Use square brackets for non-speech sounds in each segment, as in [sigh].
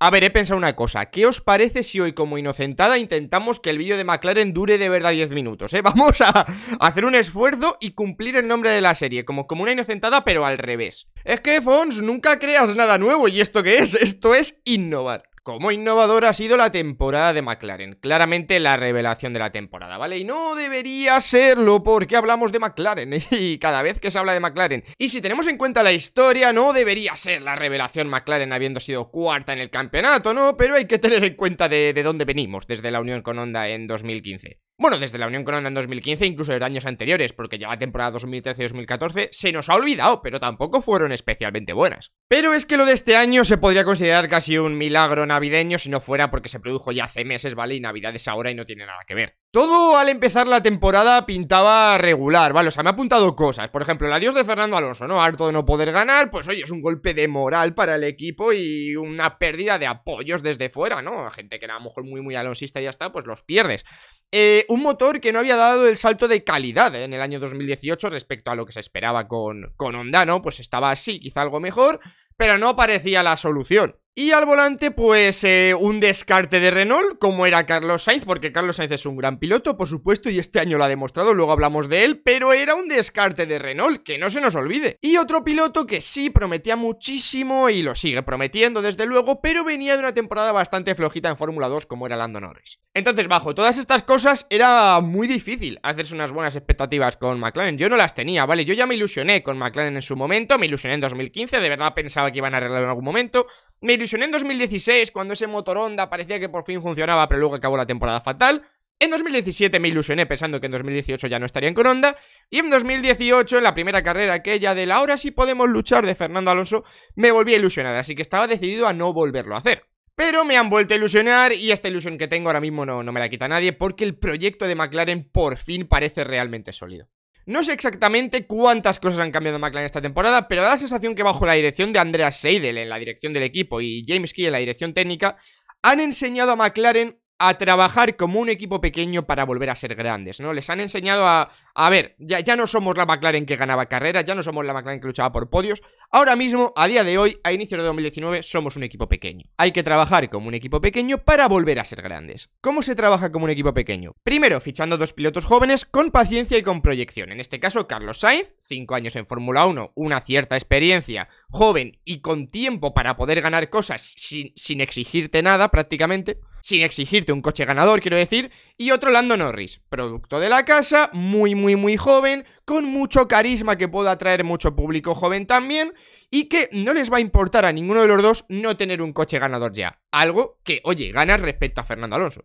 A ver, he pensado una cosa. ¿Qué os parece si hoy como inocentada intentamos que el vídeo de McLaren dure de verdad 10 minutos? ¿eh? [laughs] Vamos a hacer un esfuerzo y cumplir el nombre de la serie, como, como una inocentada pero al revés. Es que, Fons, nunca creas nada nuevo y esto qué es, esto es innovar. Como innovadora ha sido la temporada de McLaren, claramente la revelación de la temporada, ¿vale? Y no debería serlo porque hablamos de McLaren [laughs] y cada vez que se habla de McLaren. Y si tenemos en cuenta la historia, no debería ser la revelación McLaren habiendo sido cuarta en el campeonato, ¿no? Pero hay que tener en cuenta de, de dónde venimos desde la unión con Honda en 2015. Bueno, desde la Unión Corona en 2015, incluso los años anteriores, porque ya la temporada 2013-2014 se nos ha olvidado, pero tampoco fueron especialmente buenas. Pero es que lo de este año se podría considerar casi un milagro navideño si no fuera porque se produjo ya hace meses, ¿vale? Y Navidad es ahora y no tiene nada que ver. Todo al empezar la temporada pintaba regular, ¿vale? O sea, me ha apuntado cosas. Por ejemplo, el adiós de Fernando Alonso, ¿no? Harto de no poder ganar, pues oye, es un golpe de moral para el equipo y una pérdida de apoyos desde fuera, ¿no? Gente que era a lo mejor muy, muy alonsista y ya está, pues los pierdes. Eh, un motor que no había dado el salto de calidad ¿eh? en el año 2018 respecto a lo que se esperaba con, con Honda, ¿no? Pues estaba así, quizá algo mejor, pero no parecía la solución. Y al volante, pues eh, un descarte de Renault, como era Carlos Sainz, porque Carlos Sainz es un gran piloto, por supuesto, y este año lo ha demostrado, luego hablamos de él, pero era un descarte de Renault, que no se nos olvide. Y otro piloto que sí prometía muchísimo y lo sigue prometiendo, desde luego, pero venía de una temporada bastante flojita en Fórmula 2, como era Lando Norris. Entonces, bajo todas estas cosas, era muy difícil hacerse unas buenas expectativas con McLaren. Yo no las tenía, ¿vale? Yo ya me ilusioné con McLaren en su momento, me ilusioné en 2015, de verdad pensaba que iban a arreglarlo en algún momento, me ilusioné en 2016 cuando ese motor Honda parecía que por fin funcionaba, pero luego acabó la temporada fatal. En 2017 me ilusioné pensando que en 2018 ya no estarían con Honda. Y en 2018, en la primera carrera aquella de la ahora sí podemos luchar de Fernando Alonso, me volví a ilusionar, así que estaba decidido a no volverlo a hacer. Pero me han vuelto a ilusionar y esta ilusión que tengo ahora mismo no me la quita nadie porque el proyecto de McLaren por fin parece realmente sólido. No sé exactamente cuántas cosas han cambiado en McLaren esta temporada, pero da la sensación que bajo la dirección de Andreas Seidel en la dirección del equipo y James Key en la dirección técnica, han enseñado a McLaren a trabajar como un equipo pequeño para volver a ser grandes, ¿no? Les han enseñado a... A ver, ya, ya no somos la McLaren que ganaba carreras, ya no somos la McLaren que luchaba por podios. Ahora mismo, a día de hoy, a inicio de 2019, somos un equipo pequeño. Hay que trabajar como un equipo pequeño para volver a ser grandes. ¿Cómo se trabaja como un equipo pequeño? Primero, fichando dos pilotos jóvenes con paciencia y con proyección. En este caso, Carlos Sainz, 5 años en Fórmula 1, una cierta experiencia, joven y con tiempo para poder ganar cosas sin, sin exigirte nada prácticamente sin exigirte un coche ganador, quiero decir, y otro Lando Norris, producto de la casa, muy, muy, muy joven, con mucho carisma que pueda atraer mucho público joven también, y que no les va a importar a ninguno de los dos no tener un coche ganador ya. Algo que, oye, gana respecto a Fernando Alonso.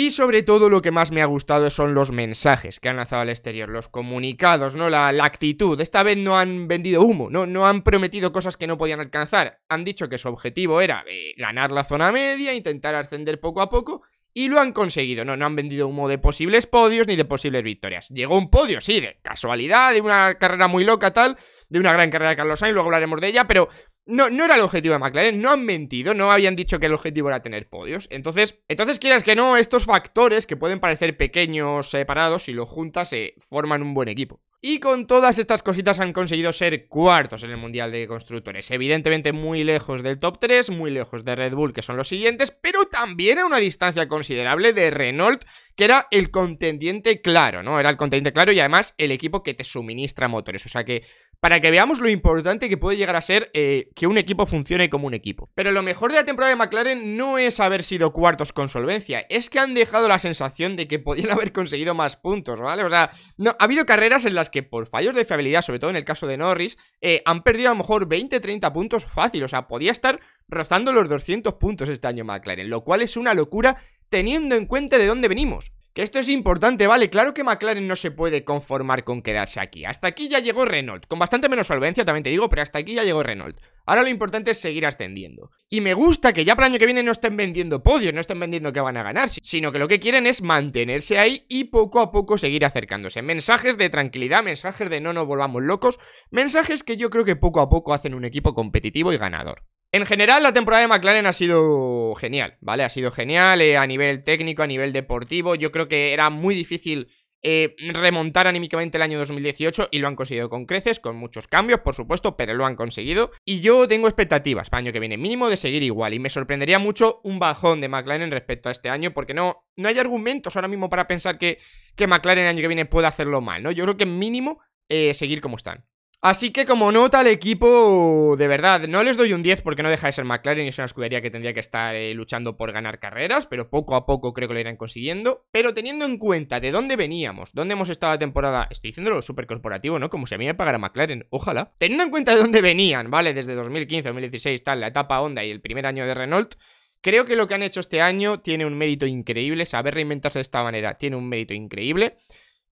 Y sobre todo lo que más me ha gustado son los mensajes que han lanzado al exterior, los comunicados, ¿no? La, actitud. Esta vez no han vendido humo, ¿no? no han prometido cosas que no podían alcanzar. Han dicho que su objetivo era eh, ganar la zona media, intentar ascender poco a poco. Y lo han conseguido, no, no han vendido humo de posibles podios ni de posibles victorias. Llegó un podio, sí, de casualidad, de una carrera muy loca, tal, de una gran carrera de Carlos Sainz, luego hablaremos de ella, pero no, no era el objetivo de McLaren, no han mentido, no habían dicho que el objetivo era tener podios. Entonces, entonces quieras que no, estos factores que pueden parecer pequeños separados, eh, si los juntas, se forman un buen equipo. Y con todas estas cositas han conseguido ser cuartos en el Mundial de Constructores. Evidentemente muy lejos del top 3, muy lejos de Red Bull, que son los siguientes, pero también a una distancia considerable de Renault, que era el contendiente claro, ¿no? Era el contendiente claro y además el equipo que te suministra motores. O sea que, para que veamos lo importante que puede llegar a ser eh, que un equipo funcione como un equipo. Pero lo mejor de la temporada de McLaren no es haber sido cuartos con solvencia, es que han dejado la sensación de que podían [laughs] haber conseguido más puntos, ¿vale? O sea, no, ha habido carreras en las que por fallos de fiabilidad, sobre todo en el caso de Norris, eh, han perdido a lo mejor 20-30 puntos fácil. O sea, podía estar rozando los 200 puntos este año McLaren, lo cual es una locura teniendo en cuenta de dónde venimos esto es importante, ¿vale? Claro que McLaren no se puede conformar con quedarse aquí. Hasta aquí ya llegó Renault. Con bastante menos solvencia, también te digo, pero hasta aquí ya llegó Renault. Ahora lo importante es seguir ascendiendo. Y me gusta que ya para el año que viene no estén vendiendo podios, no estén vendiendo que van a ganar, sino que lo que quieren es mantenerse ahí y poco a poco seguir acercándose. Mensajes de tranquilidad, mensajes de no nos volvamos locos, mensajes que yo creo que poco a poco hacen un equipo competitivo y ganador. En general, la temporada de McLaren ha sido genial, ¿vale? Ha sido genial eh, a nivel técnico, a nivel deportivo. Yo creo que era muy difícil eh, remontar anímicamente el año 2018 y lo han conseguido con creces, con muchos cambios, por supuesto, pero lo han conseguido. Y yo tengo expectativas para el año que viene, mínimo de seguir igual. Y me sorprendería mucho un bajón de McLaren respecto a este año, porque no, no hay argumentos ahora mismo para pensar que, que McLaren el año que viene pueda hacerlo mal, ¿no? Yo creo que mínimo eh, seguir como están. Así que como nota al equipo, de verdad, no les doy un 10 porque no deja de ser McLaren y es una escudería que tendría que estar eh, luchando por ganar carreras, pero poco a poco creo que lo irán consiguiendo. Pero teniendo en cuenta de dónde veníamos, dónde hemos estado la temporada, estoy diciéndolo súper corporativo, ¿no? Como si a mí me pagara McLaren, ojalá. Teniendo en cuenta de dónde venían, ¿vale? Desde 2015, 2016, tal, la etapa Honda y el primer año de Renault, Creo que lo que han hecho este año tiene un mérito increíble. Saber reinventarse de esta manera tiene un mérito increíble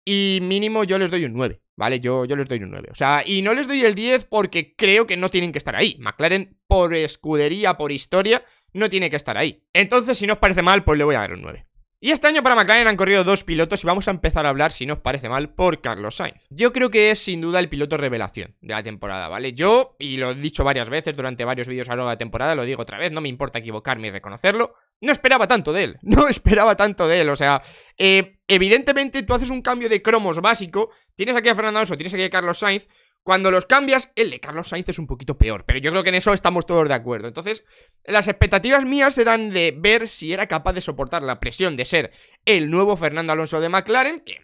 y mínimo yo les doy un 9, ¿vale? Yo, yo les doy un 9. O sea, y no les doy el 10 porque creo que no tienen que estar ahí. McLaren, por escudería, por historia, no tiene que estar ahí. Entonces, si no os parece mal, pues le voy a dar un 9. Y este año para McLaren han corrido dos pilotos y vamos a empezar a hablar, si no os parece mal, por Carlos Sainz. Yo creo que es sin duda el piloto revelación de la temporada, ¿vale? Yo, y lo he dicho varias veces durante varios vídeos a lo largo de la temporada, lo digo otra vez, no me importa equivocarme y reconocerlo, no esperaba tanto de él, [laughs] no esperaba tanto de él, o sea, eh, evidentemente tú haces un cambio de cromos básico, tienes aquí a Fernando Alonso, tienes aquí a Carlos Sainz, cuando los cambias, el de Carlos Sainz es un poquito peor, pero yo creo que en eso estamos todos de acuerdo. Entonces, las expectativas mías eran de ver si era capaz de soportar la presión de ser el nuevo Fernando Alonso de McLaren, que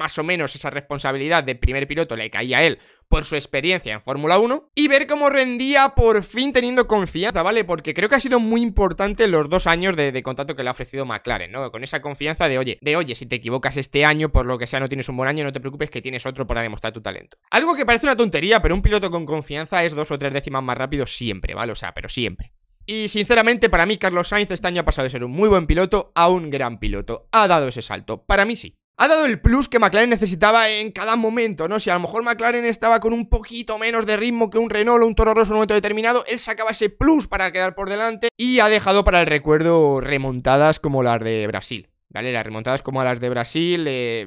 más o menos esa responsabilidad de primer piloto le caía a él por su experiencia en Fórmula 1 y ver cómo rendía por fin teniendo confianza, ¿vale? Porque creo que ha sido muy importante los dos años de, contacto que le ha ofrecido McLaren, ¿no? Con esa confianza de, oye, de oye, si te equivocas este año, por lo que sea, no tienes un buen año, no te preocupes que tienes otro para demostrar tu talento. Algo que parece una tontería, pero un piloto con confianza es dos o tres décimas más rápido siempre, ¿vale? O sea, pero siempre. Y sinceramente, para mí, Carlos Sainz este año ha pasado de ser un muy buen piloto a un gran piloto. Ha dado ese salto. Para mí sí ha dado el plus que McLaren necesitaba en cada momento, ¿no? Si a lo mejor McLaren estaba con un poquito menos de ritmo que un Renault o un Toro Rosso en un momento determinado, él sacaba ese plus para quedar por delante y ha dejado para el recuerdo remontadas como las de Brasil. ¿Vale? Las remontadas como las de Brasil, eh,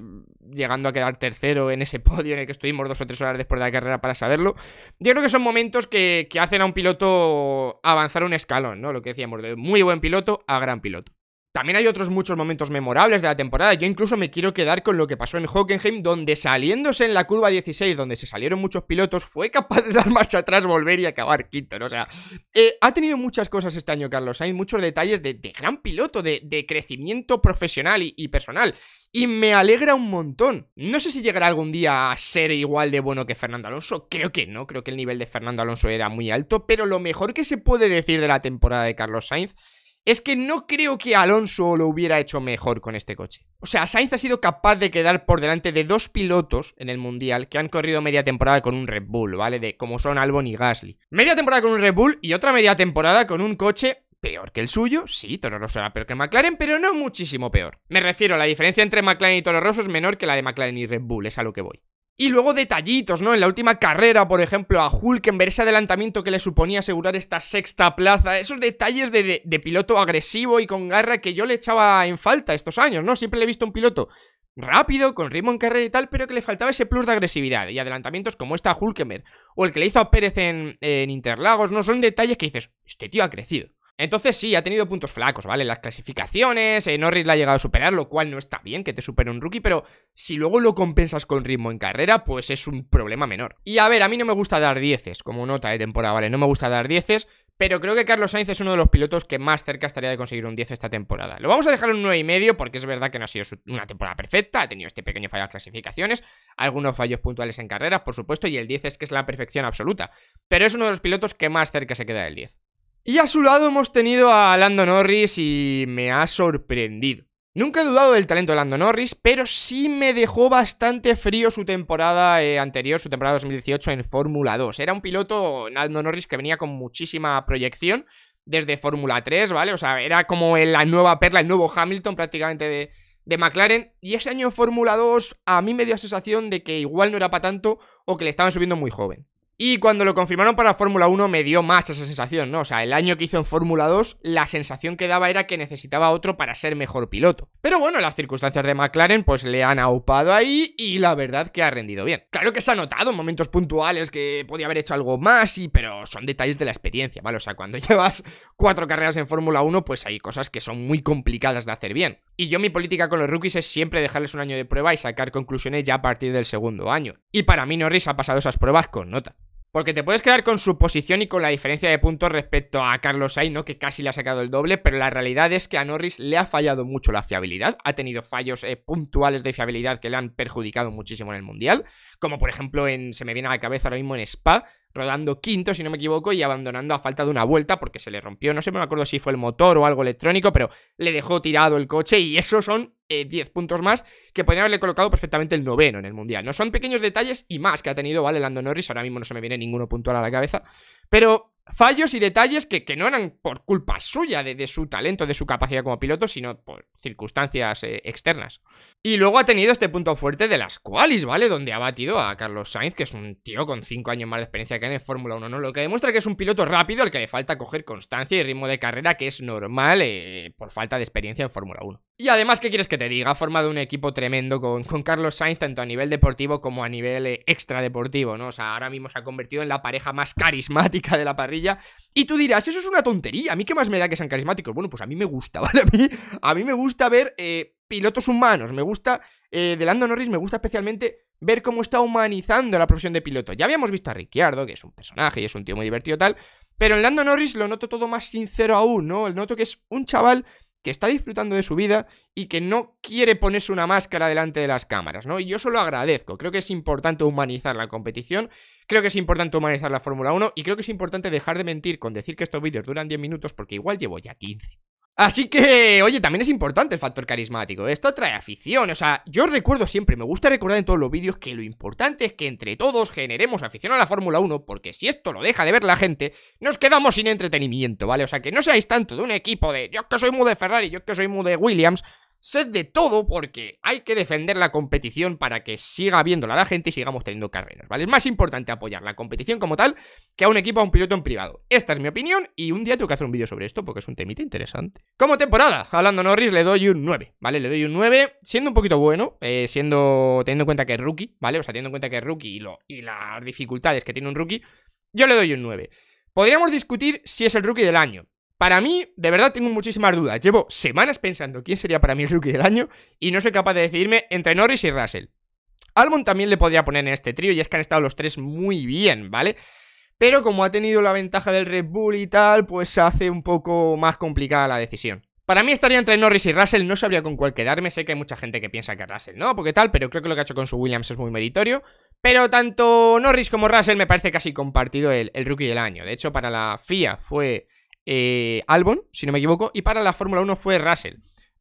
llegando a quedar tercero en ese [laughs] podio en el que estuvimos dos o tres horas después de la carrera para saberlo. Yo creo que son momentos que, que hacen a un piloto avanzar un escalón, ¿no? Lo que decíamos, de muy buen piloto a gran piloto. También hay otros muchos momentos memorables de la temporada. Yo incluso me quiero quedar con lo que pasó en Hockenheim, donde saliéndose en la curva 16, donde se salieron muchos pilotos, fue capaz de dar marcha atrás, volver y acabar quinto. O sea, eh, ha tenido muchas cosas este año, Carlos. Hay muchos detalles de, gran piloto, de, crecimiento profesional y, y personal. Y me alegra un montón. No sé si llegará algún día a ser igual de bueno que Fernando Alonso. Creo que no. Creo que el nivel de Fernando Alonso era muy alto. Pero lo mejor que se puede decir de la temporada de Carlos Sainz es que no creo que Alonso lo hubiera hecho mejor con este coche. O sea, Sainz ha sido capaz de quedar por delante de dos pilotos en el Mundial que han corrido media temporada con un Red Bull, ¿vale? De como son Albon y Gasly. Media temporada con un Red Bull y otra media temporada con un coche peor que el suyo. Sí, Toro Rosso era peor que McLaren, pero no muchísimo peor. Me refiero, la diferencia entre McLaren y Toro Rosso es menor que la de McLaren y Red Bull, es a lo que voy. Y luego detallitos, ¿no? En la última carrera, por ejemplo, a Hulkenberg, ese adelantamiento que le suponía asegurar esta sexta plaza, esos detalles de, piloto agresivo y con garra que yo le echaba en falta estos años, ¿no? Siempre le he visto un piloto rápido, con ritmo en carrera y tal, pero que le faltaba ese plus de agresividad y adelantamientos como esta a Hulkenberg o el que le hizo a Pérez en, en Interlagos, ¿no? Son detalles que dices, este tío ha crecido. Entonces sí, ha tenido puntos flacos, ¿vale? Las clasificaciones, eh, Norris la ha llegado a superar, lo cual no está bien que te supere un rookie, pero si luego lo compensas con ritmo en carrera, pues es un problema menor. Y a ver, a mí no me gusta dar dieces como nota de temporada, ¿vale? No me gusta dar dieces, pero creo que Carlos Sainz es uno de los pilotos que más cerca estaría de conseguir un 10 esta temporada. Lo vamos a dejar en un 9,5 porque es verdad que no ha sido una temporada perfecta, ha tenido este pequeño fallo en clasificaciones, algunos fallos puntuales en carreras, por supuesto, y el 10 es que es la perfección absoluta. Pero es uno de los pilotos que más cerca se queda del 10. Y a su lado hemos tenido a Lando Norris y me ha sorprendido. Nunca he dudado del talento de Lando Norris, pero sí me dejó bastante frío su temporada eh, anterior, su temporada 2018 en Fórmula 2. Era un piloto, Lando Norris, que venía con muchísima proyección desde Fórmula 3, ¿vale? O sea, era como la nueva perla, el nuevo Hamilton prácticamente de, de McLaren. Y ese año Fórmula 2 a mí me dio la sensación de que igual no era para tanto o que le estaban subiendo muy joven. Y cuando lo confirmaron para Fórmula 1 me dio más esa sensación, ¿no? O sea, el año que hizo en Fórmula 2, la sensación que daba era que necesitaba otro para ser mejor piloto. Pero bueno, las circunstancias de McLaren pues le han aupado ahí y la verdad que ha rendido bien. Claro que se ha notado en momentos puntuales que podía haber hecho algo más, y, pero son detalles de la experiencia, ¿vale? O sea, cuando [laughs] llevas cuatro carreras en Fórmula 1, pues hay cosas que son muy complicadas de hacer bien. Y yo mi política con los rookies es siempre dejarles un año de prueba y sacar conclusiones ya a partir del segundo año. Y para mí Norris ha pasado esas pruebas con nota. Porque te puedes quedar con su posición y con la diferencia de puntos respecto a Carlos Sainz, Que casi le ha sacado el doble, pero la realidad es que a Norris le ha fallado mucho la fiabilidad. Ha tenido fallos eh, puntuales de fiabilidad que le han perjudicado muchísimo en el Mundial. Como por ejemplo en, se me viene a la cabeza ahora mismo en Spa, rodando quinto, si no me equivoco, y abandonando a falta de una vuelta porque se le rompió, no sé, me acuerdo si fue el motor o algo electrónico, pero le dejó tirado el coche y eso son 10 eh, puntos más que podrían haberle colocado perfectamente el noveno en el Mundial. No son pequeños detalles y más que ha tenido, ¿vale? Lando Norris, ahora mismo no se me viene ninguno puntual a la cabeza, pero fallos y detalles que, no eran por culpa suya, de, su talento, de su capacidad como piloto, sino por circunstancias eh, externas. Y luego ha tenido este punto fuerte de las qualis, ¿vale? Donde ha batido a Carlos Sainz, que es un tío con 5 años más de experiencia que en Fórmula 1, ¿no? Lo que demuestra que es un piloto rápido al que le falta coger constancia y ritmo de carrera, que es normal eh, por falta de experiencia en Fórmula 1. Y además, ¿qué quieres que te diga? Ha formado un equipo tremendo con, con Carlos Sainz, tanto a nivel deportivo como a nivel eh, extradeportivo, ¿no? O sea, ahora mismo se ha convertido en la pareja más [laughs] carismática de la parrilla. Y tú dirás, eso es una tontería, ¿a mí qué más me da que sean carismáticos? Bueno, pues a mí me gusta, [laughs] ¿vale? A mí, a mí me gusta ver eh, pilotos humanos, me gusta, eh, de Lando Norris me gusta especialmente ver cómo está humanizando la profesión de piloto. Ya habíamos visto a Ricciardo, que es un personaje y es un tío muy divertido tal, pero en Lando Norris lo noto todo más sincero aún, ¿no? Lo noto que es un chaval que está disfrutando de su vida y que no quiere ponerse una máscara delante de las cámaras, ¿no? Y yo solo agradezco, creo que es importante humanizar la competición, creo que es importante humanizar la Fórmula 1 y creo que es importante dejar de mentir con decir que estos vídeos duran 10 minutos porque igual llevo ya 15. Así que, oye, también es importante el factor carismático. Esto trae afición. O sea, yo recuerdo siempre, me gusta recordar en todos los vídeos que lo importante es que entre todos generemos afición a la Fórmula 1, porque si esto lo deja de ver la gente, nos quedamos sin entretenimiento, ¿vale? O sea, que no seáis tanto de un equipo de yo que soy muy de Ferrari, yo que soy muy de Williams, sed de todo porque hay que defender la competición para que siga viéndola la gente y sigamos teniendo carreras, ¿vale? Es más importante apoyar la competición como tal que a un equipo, a un piloto en privado. Esta es mi opinión y un día tengo que hacer un vídeo sobre esto porque es un temita interesante. Como temporada, hablando Norris, le doy un 9, ¿vale? Le doy un 9, siendo un poquito bueno, eh, siendo teniendo en cuenta que es rookie, ¿vale? O sea, teniendo en cuenta que es rookie y las dificultades que tiene un rookie, yo le doy un 9. Podríamos discutir si es el rookie del año. Para mí, de verdad, tengo muchísimas dudas. Llevo semanas pensando quién sería para mí el rookie del año y no soy capaz de decidirme entre Norris y Russell. Albon también le podría poner en este trío y es que han estado los tres muy bien, ¿vale? Pero como ha tenido la ventaja del Red Bull y tal, pues hace un poco más complicada la decisión. Para mí estaría entre Norris y Russell, no sabría con cuál quedarme, sé que hay mucha gente que piensa que Russell no, porque tal, pero creo que lo que ha hecho con su Williams es muy meritorio. Pero tanto Norris como Russell me parece casi compartido el, el rookie del año. De hecho, para la FIA fue eh, Albon, si no me equivoco, y para la Fórmula 1 fue Russell.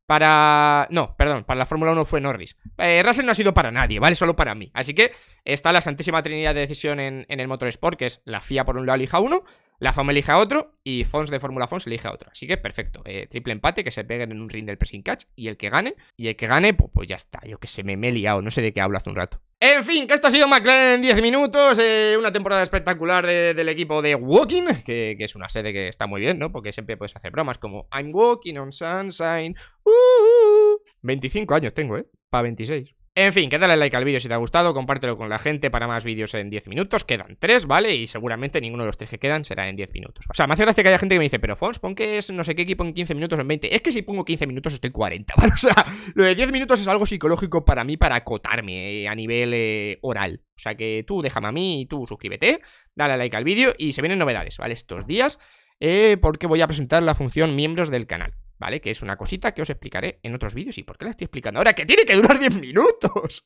Para. No, perdón, para la Fórmula 1 fue Norris. Eh, Russell no ha sido para nadie, ¿vale? Solo para mí. Así que está la Santísima Trinidad de Decisión en, el Motorsport, que es la FIA por un lado, Lija 1, la FAM elige a otro y Fons de Fórmula Fons elige a otro. Así que perfecto. Eh, triple empate, que se peguen en un ring del pressing catch y el que gane. Y el que gane, pues, pues ya está. Yo que se me, me he liado, no sé de qué hablo hace un rato. En fin, que esto ha sido McLaren en 10 minutos. Eh, una temporada espectacular del equipo de Walking, que, es una sede que está muy bien, ¿no? Porque siempre puedes hacer bromas como I'm walking on sunshine. 25 uh, uh, uh. años tengo, ¿eh? Para 26. En fin, que dale like al vídeo si te ha gustado, compártelo con la gente para más vídeos en 10 minutos, quedan 3, ¿vale? Y seguramente ninguno de los 3 que quedan será en 10 minutos. O sea, me hace gracia que haya gente que me dice, pero Fons, pon que es no sé qué equipo en 15 minutos o en 20. Es que si pongo 15 minutos estoy 40, [laughs] ¿vale? O sea, lo de 10 minutos es algo psicológico para mí para acotarme eh, a nivel eh, oral. O sea que tú déjame a mí, y tú suscríbete, dale like al vídeo y se vienen novedades, ¿vale? Estos días, eh, porque voy a presentar la función miembros del canal. ¿vale? Que es una cosita que os explicaré en otros vídeos. ¿Y por qué la estoy explicando ahora? ¡Que tiene que durar 10 minutos!